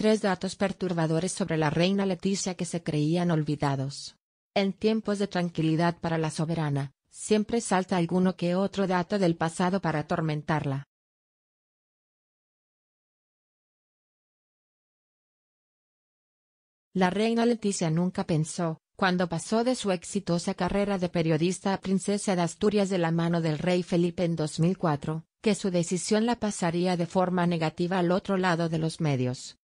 Tres datos perturbadores sobre la reina Leticia que se creían olvidados. En tiempos de tranquilidad para la soberana, siempre salta alguno que otro dato del pasado para atormentarla. La reina Leticia nunca pensó, cuando pasó de su exitosa carrera de periodista a princesa de Asturias de la mano del rey Felipe en 2004, que su decisión la pasaría de forma negativa al otro lado de los medios.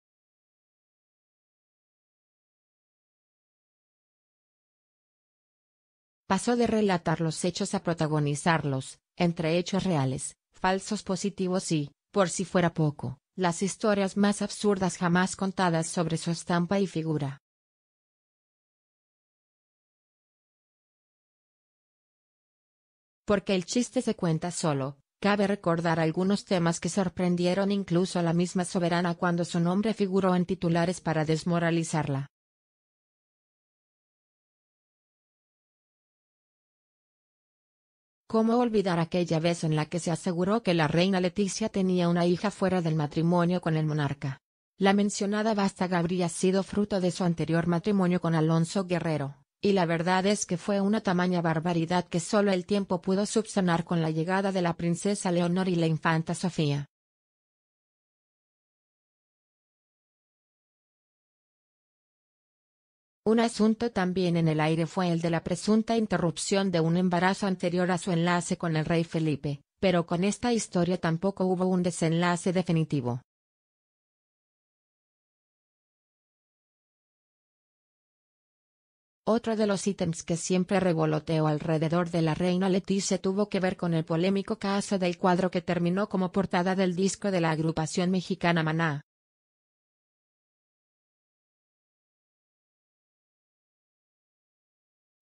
Pasó de relatar los hechos a protagonizarlos, entre hechos reales, falsos positivos y, por si fuera poco, las historias más absurdas jamás contadas sobre su estampa y figura. Porque el chiste se cuenta solo, cabe recordar algunos temas que sorprendieron incluso a la misma soberana cuando su nombre figuró en titulares para desmoralizarla. ¿Cómo olvidar aquella vez en la que se aseguró que la reina Leticia tenía una hija fuera del matrimonio con el monarca? La mencionada vástaga habría sido fruto de su anterior matrimonio con Alonso Guerrero, y la verdad es que fue una tamaña barbaridad que solo el tiempo pudo subsanar con la llegada de la princesa Leonor y la infanta Sofía. Un asunto también en el aire fue el de la presunta interrupción de un embarazo anterior a su enlace con el rey Felipe, pero con esta historia tampoco hubo un desenlace definitivo. Otro de los ítems que siempre revoloteó alrededor de la reina Leticia tuvo que ver con el polémico caso del cuadro que terminó como portada del disco de la agrupación mexicana Maná,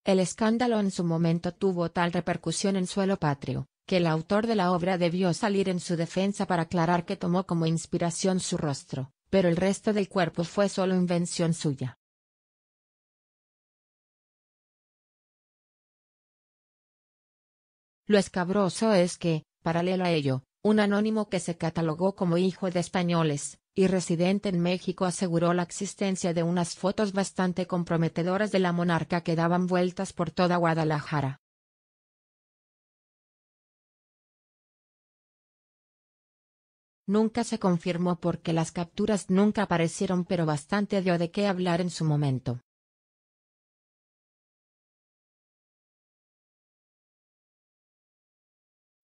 El escándalo en su momento tuvo tal repercusión en suelo patrio, que el autor de la obra debió salir en su defensa para aclarar que tomó como inspiración su rostro, pero el resto del cuerpo fue solo invención suya. Lo escabroso es que, paralelo a ello, un anónimo que se catalogó como hijo de españoles, y residente en México aseguró la existencia de unas fotos bastante comprometedoras de la monarca que daban vueltas por toda Guadalajara. Nunca se confirmó porque las capturas nunca aparecieron pero bastante dio de qué hablar en su momento.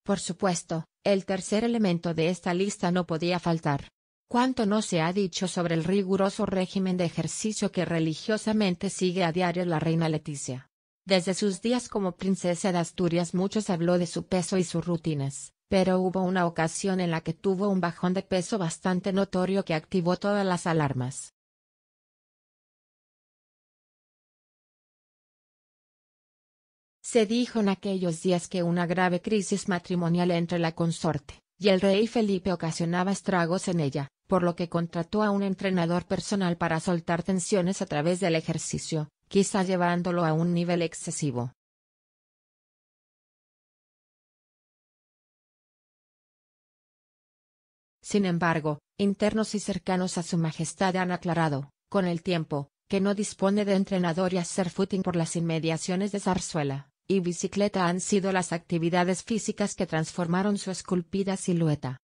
Por supuesto, el tercer elemento de esta lista no podía faltar. ¿Cuánto no se ha dicho sobre el riguroso régimen de ejercicio que religiosamente sigue a diario la reina Leticia? Desde sus días como princesa de Asturias muchos habló de su peso y sus rutinas, pero hubo una ocasión en la que tuvo un bajón de peso bastante notorio que activó todas las alarmas. Se dijo en aquellos días que una grave crisis matrimonial entre la consorte y el rey Felipe ocasionaba estragos en ella, por lo que contrató a un entrenador personal para soltar tensiones a través del ejercicio, quizá llevándolo a un nivel excesivo. Sin embargo, internos y cercanos a su majestad han aclarado, con el tiempo, que no dispone de entrenador y hacer footing por las inmediaciones de Zarzuela, y bicicleta han sido las actividades físicas que transformaron su esculpida silueta.